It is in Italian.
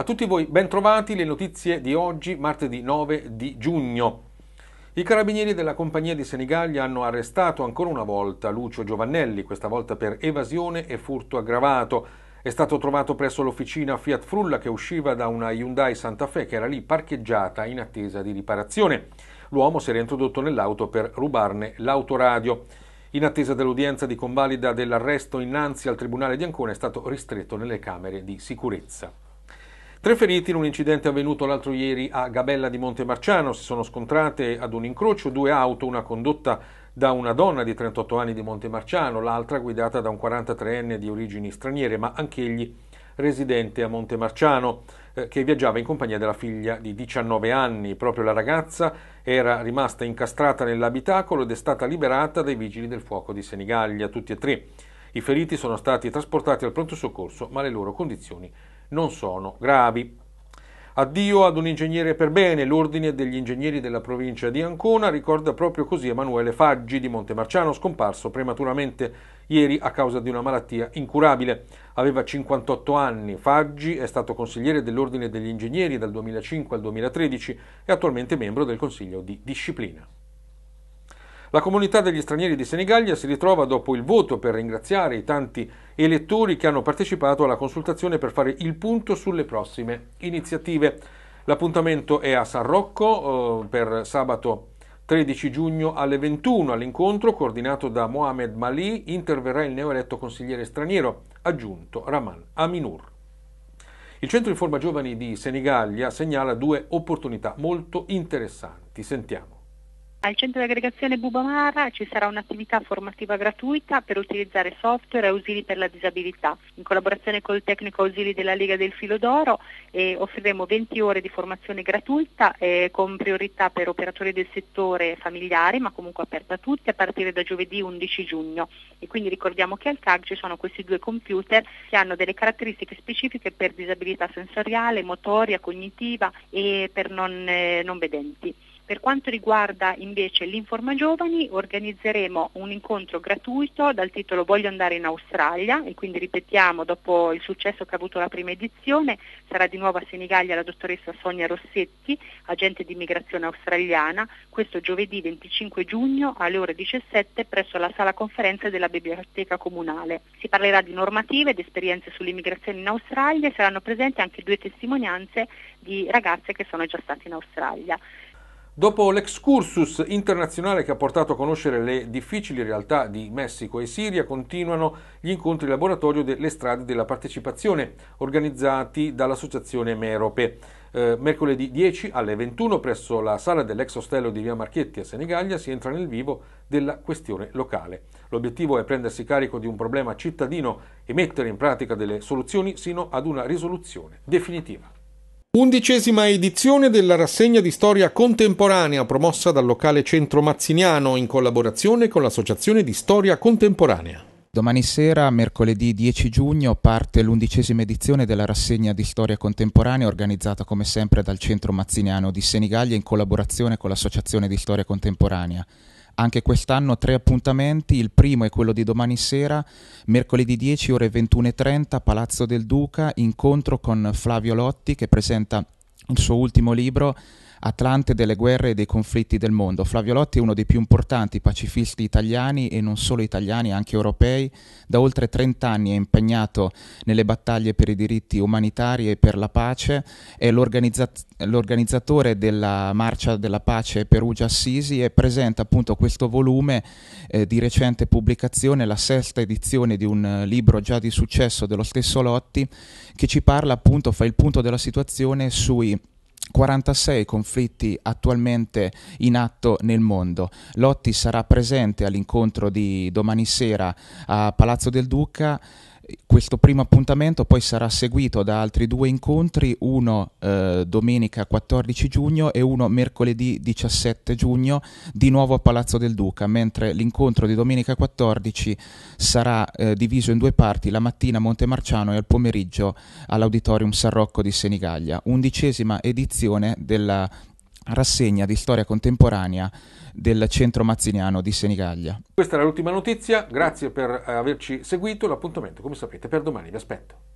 A tutti voi bentrovati le notizie di oggi, martedì 9 di giugno. I carabinieri della compagnia di Senigallia hanno arrestato ancora una volta Lucio Giovannelli, questa volta per evasione e furto aggravato. È stato trovato presso l'officina Fiat Frulla che usciva da una Hyundai Santa Fe che era lì parcheggiata in attesa di riparazione. L'uomo si era introdotto nell'auto per rubarne l'autoradio. In attesa dell'udienza di convalida dell'arresto innanzi al Tribunale di Ancona è stato ristretto nelle camere di sicurezza. Tre feriti in un incidente avvenuto l'altro ieri a Gabella di Montemarciano. Si sono scontrate ad un incrocio due auto, una condotta da una donna di 38 anni di Montemarciano, l'altra guidata da un 43enne di origini straniere, ma anch'egli residente a Montemarciano, eh, che viaggiava in compagnia della figlia di 19 anni. Proprio la ragazza era rimasta incastrata nell'abitacolo ed è stata liberata dai vigili del fuoco di Senigallia, tutti e tre. I feriti sono stati trasportati al pronto soccorso, ma le loro condizioni sono non sono gravi. Addio ad un ingegnere per bene, l'ordine degli ingegneri della provincia di Ancona ricorda proprio così Emanuele Faggi di Montemarciano, scomparso prematuramente ieri a causa di una malattia incurabile. Aveva 58 anni, Faggi è stato consigliere dell'ordine degli ingegneri dal 2005 al 2013 e attualmente membro del consiglio di disciplina. La comunità degli stranieri di Senigallia si ritrova dopo il voto per ringraziare i tanti elettori che hanno partecipato alla consultazione per fare il punto sulle prossime iniziative. L'appuntamento è a San Rocco eh, per sabato 13 giugno alle 21 all'incontro coordinato da Mohamed Mali interverrà il neoeletto consigliere straniero aggiunto Raman Aminur. Il Centro Informa Giovani di Senigallia segnala due opportunità molto interessanti. Sentiamo. Al centro di aggregazione Bubamara ci sarà un'attività formativa gratuita per utilizzare software e ausili per la disabilità, in collaborazione col tecnico ausili della Lega del Filo d'Oro e eh, offriremo 20 ore di formazione gratuita eh, con priorità per operatori del settore familiari, ma comunque aperta a tutti a partire da giovedì 11 giugno. E quindi ricordiamo che al CAG ci sono questi due computer che hanno delle caratteristiche specifiche per disabilità sensoriale, motoria, cognitiva e per non, eh, non vedenti. Per quanto riguarda invece l'Informa Giovani organizzeremo un incontro gratuito dal titolo Voglio andare in Australia e quindi ripetiamo dopo il successo che ha avuto la prima edizione sarà di nuovo a Senigallia la dottoressa Sonia Rossetti, agente di immigrazione australiana, questo giovedì 25 giugno alle ore 17 presso la sala conferenza della biblioteca comunale. Si parlerà di normative ed esperienze sull'immigrazione in Australia e saranno presenti anche due testimonianze di ragazze che sono già state in Australia. Dopo l'excursus internazionale che ha portato a conoscere le difficili realtà di Messico e Siria, continuano gli incontri laboratorio delle strade della partecipazione organizzati dall'associazione Merope. Eh, mercoledì 10 alle 21 presso la sala dell'ex ostello di Via Marchetti a Senigallia si entra nel vivo della questione locale. L'obiettivo è prendersi carico di un problema cittadino e mettere in pratica delle soluzioni sino ad una risoluzione definitiva. Undicesima edizione della rassegna di storia contemporanea promossa dal locale centro mazziniano in collaborazione con l'Associazione di Storia Contemporanea. Domani sera, mercoledì 10 giugno, parte l'undicesima edizione della rassegna di storia contemporanea organizzata come sempre dal Centro Mazziniano di Senigallia in collaborazione con l'Associazione di Storia Contemporanea anche quest'anno tre appuntamenti, il primo è quello di domani sera, mercoledì 10 ore 21.30, Palazzo del Duca, incontro con Flavio Lotti che presenta il suo ultimo libro atlante delle guerre e dei conflitti del mondo. Flavio Lotti è uno dei più importanti pacifisti italiani e non solo italiani, anche europei. Da oltre 30 anni è impegnato nelle battaglie per i diritti umanitari e per la pace. È l'organizzat- l'organizzatore della Marcia della Pace Perugia Assisi e presenta appunto questo volume eh, di recente pubblicazione, la sesta edizione di un eh, libro già di successo dello stesso Lotti, che ci parla appunto, fa il punto della situazione sui 46 conflitti attualmente in atto nel mondo. Lotti sarà presente all'incontro di domani sera a Palazzo del Duca questo primo appuntamento poi sarà seguito da altri due incontri, uno eh, domenica 14 giugno e uno mercoledì 17 giugno, di nuovo a Palazzo del Duca, mentre l'incontro di domenica 14 sarà eh, diviso in due parti, la mattina a Montemarciano e al pomeriggio all'Auditorium San Rocco di Senigallia, undicesima edizione della rassegna di storia contemporanea del centro mazziniano di Senigallia. Questa era l'ultima notizia, grazie per eh, averci seguito, l'appuntamento come sapete per domani vi aspetto.